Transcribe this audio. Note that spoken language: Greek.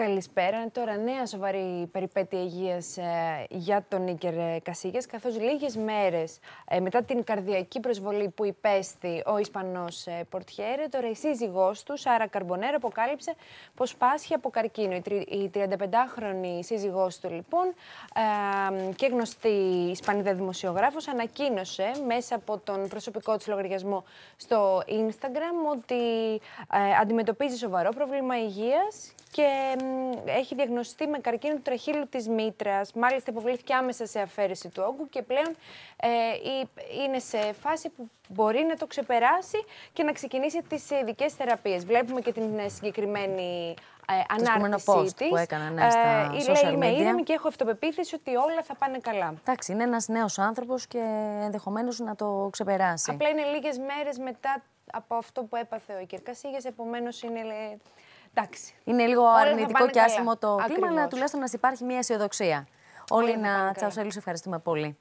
Καλησπέρα. Τώρα, νέα σοβαρή περιπέτεια υγείας ε, για τον Νίκερ ε, Κασίγιας, καθώς λίγες μέρες ε, μετά την καρδιακή προσβολή που υπέστη ο Ισπανός ε, Πορτιέρε, τώρα η σύζυγός του, Σάρα Καρμπονέρα, αποκάλυψε πως πάσχει από καρκίνο. Η, η 35χρονη σύζυγός του, λοιπόν, και γνωστή Ισπανίδα δημοσιογράφος, ανακοίνωσε μέσα από τον προσωπικό της λογαριασμό στο Instagram ότι αντιμετωπίζει σοβαρό πρόβλημα υγείας και έχει διαγνωστεί με καρκίνο του τραχύλου της μήτρας, μάλιστα υποβλήθηκε άμεσα σε αφαίρεση του όγκου και πλέον ε, είναι σε φάση που μπορεί να το ξεπεράσει και να ξεκινήσει τις ειδικές θεραπείες. Βλέπουμε και την ε, συγκεκριμένη ε, ανάρτησή της. που έκανα ναι, στα ε, social media. Είμαι ήρεμη και έχω αυτοπεποίθηση ότι όλα θα πάνε καλά. Εντάξει, είναι ένας νέος άνθρωπος και ενδεχομένως να το ξεπεράσει. Απλά είναι λίγες μέρες μετά από αυτό που έπαθε ο Κερκασίγες, επομένως είναι ε, είναι λίγο αρνητικό και άσχημο το κλίμα, αλλά τουλάχιστον να υπάρχει μια αισιοδοξία. Όλοι, να τσαουσέλου, ευχαριστούμε πολύ.